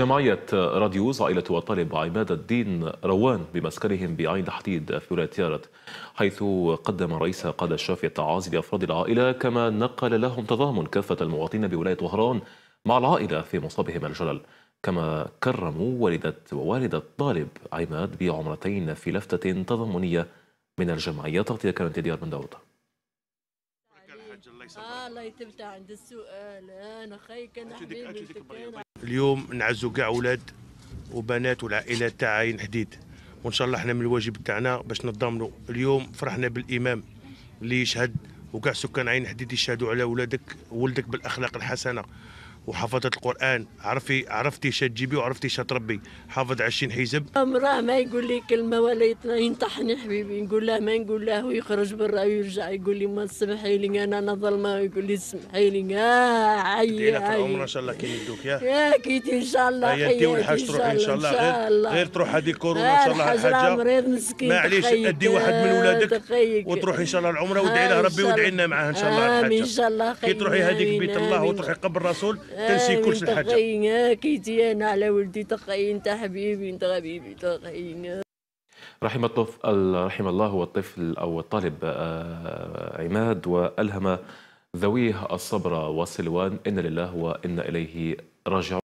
جمعية راديوز عائلة الطالب عماد الدين روان بمسكنهم بعين الحديد في ولاية يارت حيث قدم رئيس قادة الشافية التعازي لأفراد العائلة كما نقل لهم تضامن كافة المواطنين بولاية وهران مع العائلة في مصابهم الجلل كما كرموا والدة ووالدة الطالب عماد بعمرتين في لفتة تضامنية من الجمعية تغطية كانت ديار من داود آه، الله يتبتع عند السؤال انا خيك انا حبيبي اليوم نعزو كاع ولاد وبنات والعائلات تاع عين حديد وان شاء الله احنا من الواجب تاعنا باش نضامنوا اليوم فرحنا بالامام اللي يشهد وكاع سكان عين حديد يشهدوا على ولادك ولدك بالاخلاق الحسنه وحفظت القران عرفي عرفتي اش تجيبي وعرفتي اش تربي حافظ 20 حزب امراه ما يقول لي كلمه ولا ينطحني حبيبي نقول له ما نقول له ويخرج برا ويرجع يقول لي ما تسمحي لي انا انا ظلمه ويقول لي سمحي لي اه عي في العمر ان شاء الله كي يدوك يا يا كيت ان شاء الله هيا انت والحاج تروحي ان شاء الله غير, غير تروح هذه كورونا ان شاء الله الحاجه مريض مسكين معليش ادي واحد من ولادك آه، وتروحي ان شاء الله العمره وادعي آه، له ربي وادعي لنا معاه ان شاء الله الحاجه ان شاء الله كي تروحي هذيك بيت الله وتروحي قبر الرسول تنسي آه، كلشي حاجه تخينا كيتي انا على ولدي تخي انت حبيبي انت حبيبي تخينا رحم الطفل رحم الله الطفل او الطالب آه، عماد والهم ذويه الصبر وسلوان إن لله وانا إليه راجعون